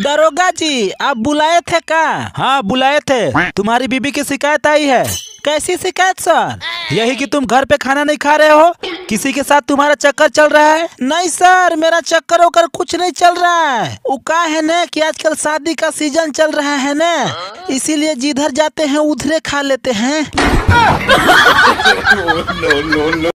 दरोगा जी आप बुलाए थे का हाँ बुलाए थे तुम्हारी बीबी की शिकायत आई है कैसी शिकायत सर यही कि तुम घर पे खाना नहीं खा रहे हो किसी के साथ तुम्हारा चक्कर चल रहा है नहीं सर मेरा चक्कर उकर कुछ नहीं चल रहा है वो का है न कि आजकल शादी का सीजन चल रहा है न इसीलिए जिधर जाते हैं उधरे खा लेते हैं oh,